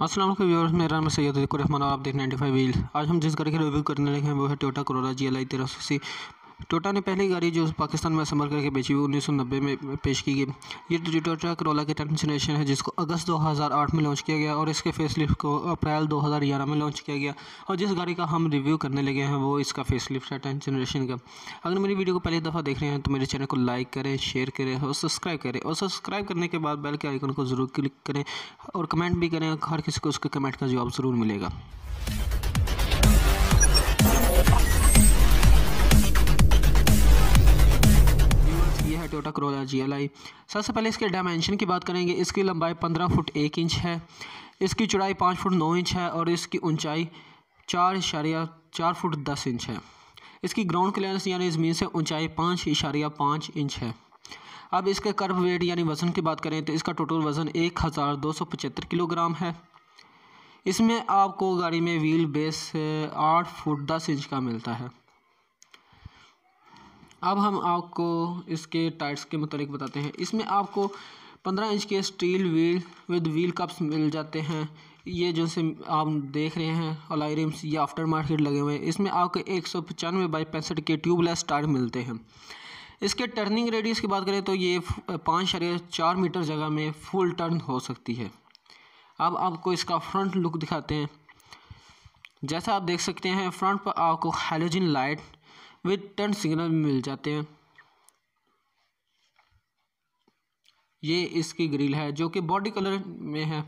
असलम व्यवर्स मेरा नाम सैयद रहमान और आप देख नाइन्टी फाइव व्हील आज हम जिस गाड़ी के रिव्यू करने लगे हैं वो है टोटा करोला जी एल आई तेरह सौ सी टोटा ने पहली गाड़ी जो पाकिस्तान में असम्बल करके बेची हुई उन्नीस में पेश की गई ये टोटा करोला के टेंथ जनरेशन है जिसको अगस्त 2008 में लॉन्च किया गया और इसके फेस को अप्रैल 2011 में लॉन्च किया गया और जिस गाड़ी का हम रिव्यू करने लगे हैं वो इसका फेस लिफ्ट है टेंथ जनरेशन का अगर मेरी वीडियो को पहली दफ़ा देख रहे हैं तो मेरे चैनल को लाइक करें शेयर करें और सब्सक्राइब करें और सब्सक्राइब करने के बाद बैल के आइकन को ज़रूर क्लिक करें और कमेंट भी करें हर किसी को उसके कमेंट का जवाब ज़रूर मिलेगा टोटा करोला जी एल आई सबसे पहले इसके डायमेंशन की बात करेंगे इसकी लंबाई पंद्रह फुट एक इंच है इसकी चौड़ाई पाँच फुट नौ इंच है और इसकी ऊंचाई चार इशारिया चार फुट दस इंच है इसकी ग्राउंड क्लियरेंस यानी ज़मीन से ऊंचाई पाँच इशारिया पाँच इंच है अब इसके कर्व वेट यानी वज़न की बात करें तो इसका टोटल वज़न एक हज़ार दो सौ पचहत्तर किलोग्राम है इसमें आपको गाड़ी में व्हील बेस आठ फुट दस इंच का मिलता है अब हम आपको इसके टायर्स के मतलब बताते हैं इसमें आपको पंद्रह इंच के steel wheel with wheel cups मिल जाते हैं ये जो से आप देख रहे हैं रिम्स ये आफ्टर मार्केट लगे हुए हैं इसमें आपको एक सौ पचानवे बाई पैंसठ के ट्यूबलेस टायर मिलते हैं इसके टर्निंग रेडियस की बात करें तो ये पाँच शरीर चार मीटर जगह में फुल टर्न हो सकती है अब आपको इसका फ्रंट लुक दिखाते हैं जैसा आप देख सकते हैं फ्रंट पर आपको halogen light with turn signal मिल जाते हैं ये इसकी ग्रिल है जो कि बॉडी कलर में है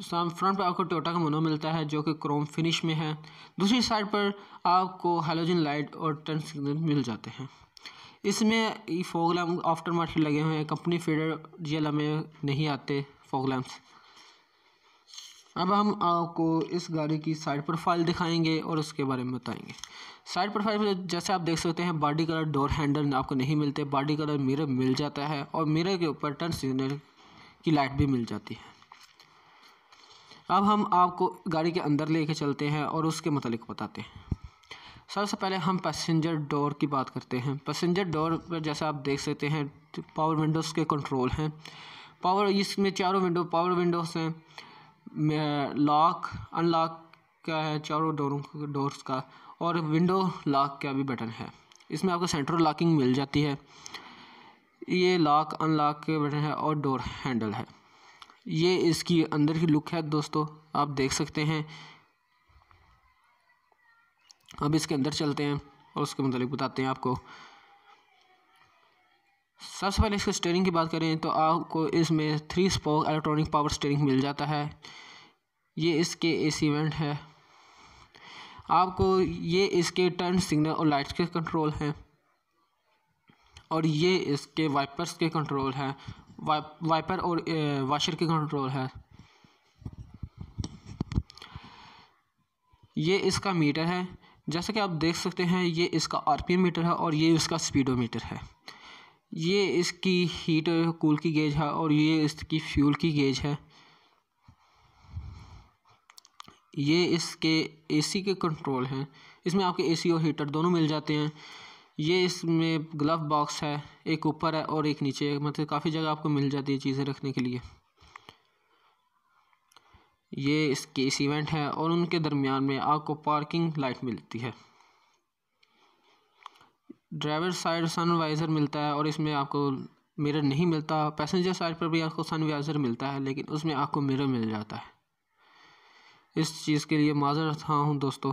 फ्रंट पर आपको टोटा का मोनो मिलता है जो कि क्रोम फिनिश में है दूसरी साइड पर आपको हेलोजन लाइट और टर्न सिग्नल मिल जाते हैं इसमें फोग लैम्प आफ्टर मार्केट लगे हुए हैं कंपनी फीडर जी नहीं आते फोग अब हम आपको इस गाड़ी की साइड प्रोफाइल दिखाएंगे और उसके बारे में बताएंगे साइड प्रोफाइल जैसे आप देख सकते हैं बॉडी कलर डोर हैंडल आपको नहीं मिलते बॉडी कलर मिरर मिल जाता है और मिरर के ऊपर टर्न सिग्नल की लाइट भी मिल जाती है अब हम आपको गाड़ी के अंदर लेके चलते हैं और उसके मतलब बताते हैं सबसे पहले हम पैसेंजर डोर की बात करते हैं पैसेंजर डोर पर जैसे आप देख सकते हैं पावर विंडोज़ के कंट्रोल हैं पावर इसमें चारों विंडो पावर विंडोज़ हैं लॉक अनलॉक क्या है चारों डोरों डोर्स का और विंडो लॉक का भी बटन है इसमें आपको सेंट्रल लॉकिंग मिल जाती है ये लॉक अनलॉक के बटन है और डोर हैंडल है ये इसकी अंदर की लुक है दोस्तों आप देख सकते हैं अब इसके अंदर चलते हैं और उसके मतलब बताते हैं आपको सबसे पहले इसके स्टेयरिंग की बात करें तो आपको इसमें three spoke electronic power steering मिल जाता है ये इसके सी वेंट है आपको ये इसके टर्न सिग्नल और लाइट्स के कंट्रोल हैं और ये इसके वाइपर्स के कंट्रोल हैं वाइपर और वाशर के कंट्रोल है ये इसका मीटर है जैसा कि आप देख सकते हैं ये इसका आरपीएम मीटर है और ये इसका स्पीडोमीटर है ये इसकी हीट कूल की गेज है और ये इसकी फ्यूल की गेज है ये इसके एसी के कंट्रोल हैं इसमें आपके एसी और हीटर दोनों मिल जाते हैं ये इसमें ग्लव बॉक्स है एक ऊपर है और एक नीचे है मतलब काफ़ी जगह आपको मिल जाती है चीज़ें रखने के लिए ये इसके इवेंट है और उनके दरमियान में आपको पार्किंग लाइट मिलती है ड्राइवर साइड सन वाइज़र मिलता है और इसमें आपको मिरर नहीं मिलता पैसेंजर साइड पर भी आपको सन वाइज़र मिलता है लेकिन उसमें आपको मिरर मिल जाता है इस चीज़ के लिए माजर था हूँ दोस्तों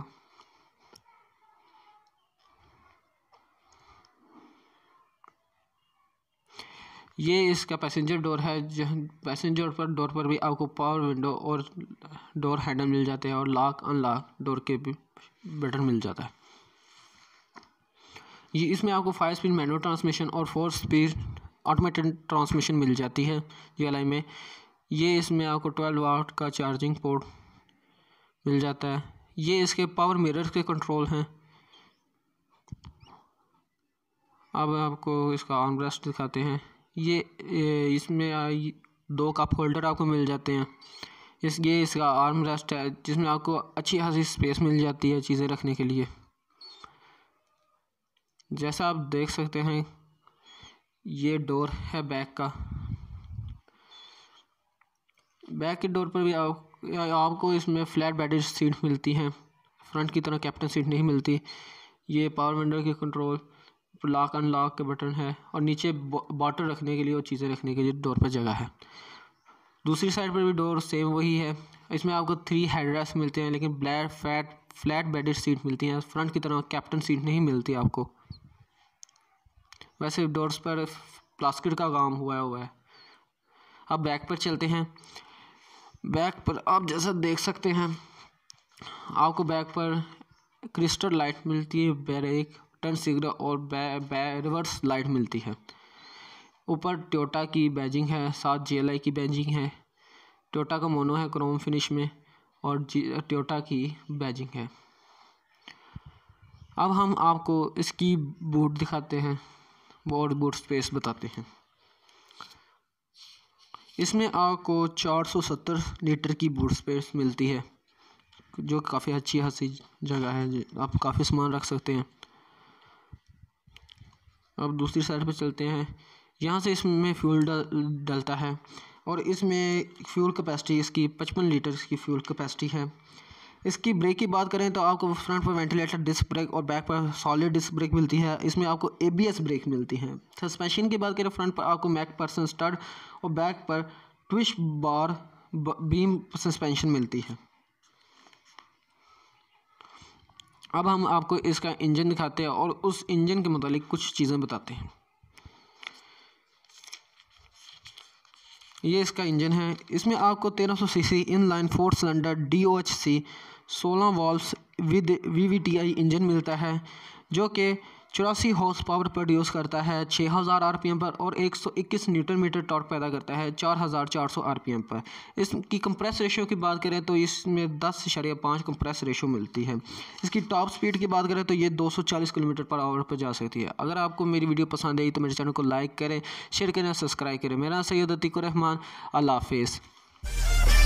ये इसका पैसेंजर डोर है जहाँ पैसेंजर पर डोर पर भी आपको पावर विंडो और डोर हैंडल मिल जाते हैं और लॉक अनलॉक डोर के भी बटन मिल जाता है ये इसमें आपको फाइव स्पीड मैनुअल ट्रांसमिशन और फोर स्पीड ऑटोमेटेड ट्रांसमिशन मिल जाती है जी में ये इसमें आपको ट्वेल्व वाट का चार्जिंग पोर्ट मिल जाता है ये इसके पावर मिरर्स के कंट्रोल हैं अब आपको इसका आर्म ब्रेस्ट दिखाते हैं ये इसमें दो कप होल्डर आपको मिल जाते हैं इस ये इसका आर्म रेस्ट है जिसमें आपको अच्छी खासी स्पेस मिल जाती है चीज़ें रखने के लिए जैसा आप देख सकते हैं ये डोर है बैक का बैक की डोर पर भी आप, आपको इसमें फ्लैट बेडेड सीट मिलती हैं फ्रंट की तरह कैप्टन सीट नहीं मिलती ये पावर विंडो के कंट्रोल लॉक अनलॉक के बटन है और नीचे बॉटल रखने के लिए और चीज़ें रखने के लिए डोर पर जगह है दूसरी साइड पर भी डोर सेम वही है इसमें आपको थ्री हेडरेस्ट मिलते हैं लेकिन black fat flat bedded seat मिलती हैं फ्रंट की तरह कैप्टन सीट नहीं मिलती आपको वैसे डोर्स पर प्लास्टिक का काम हुआ हुआ है अब बैक पर चलते हैं बैक पर आप जैसा देख सकते हैं आपको बैक पर क्रिस्टल लाइट मिलती है बैरिक टर्न सिग्नल और रिवर्स लाइट मिलती है ऊपर टोटा की बैजिंग है साथ जी की बैजिंग है टोटा का मोनो है क्रोम फिनिश में और जी टोयोटा की बैजिंग है अब हम आपको इसकी बूट दिखाते हैं बॉड बोर्ड स्पेस बताते हैं इसमें आपको 470 लीटर की बूट स्पेस मिलती है जो काफ़ी अच्छी खासी जगह है आप काफ़ी सामान रख सकते हैं अब दूसरी साइड पर चलते हैं यहाँ से इसमें फ्यूल डलता है और इसमें फ्यूल कैपेसिटी इसकी 55 लीटर की फ्यूल कैपेसिटी है इसकी ब्रेक की बात करें तो आपको फ्रंट पर वेंटिलेटर डिस्क ब्रेक और बैक पर सॉलिड डिस्क ब्रेक मिलती है इसमें आपको ए ब्रेक मिलती है सस्पेंशन की बात करें फ्रंट पर आपको मैक पर्सन स्टड और बैक पर ट्विश बार बीम सस्पेंशन मिलती है अब हम आपको इसका इंजन दिखाते हैं और उस इंजन के मतलब कुछ चीज़ें बताते हैं ये इसका इंजन है इसमें आपको 1300 cc in line four cylinder D O H C सोलह valves with V V T I engine मिलता है जो कि चौरासी हॉर्स पावर प्रोड्यूस करता है 6000 आरपीएम पर और 121 न्यूटन मीटर टॉर्क पैदा करता है 4400 आरपीएम पर इसकी कंप्रेस रेशियो की बात करें तो इसमें दस शरिया पाँच कंप्रेस रेशियो मिलती है इसकी टॉप स्पीड की बात करें तो ये 240 किलोमीटर पर आवर पर जा सकती है अगर आपको मेरी वीडियो पसंद आई तो मेरे चैनल को लाइक करें शेयर करें सब्सक्राइब करें मेरा सैयद अतीकुर रहमान अल्लाह हाफिज़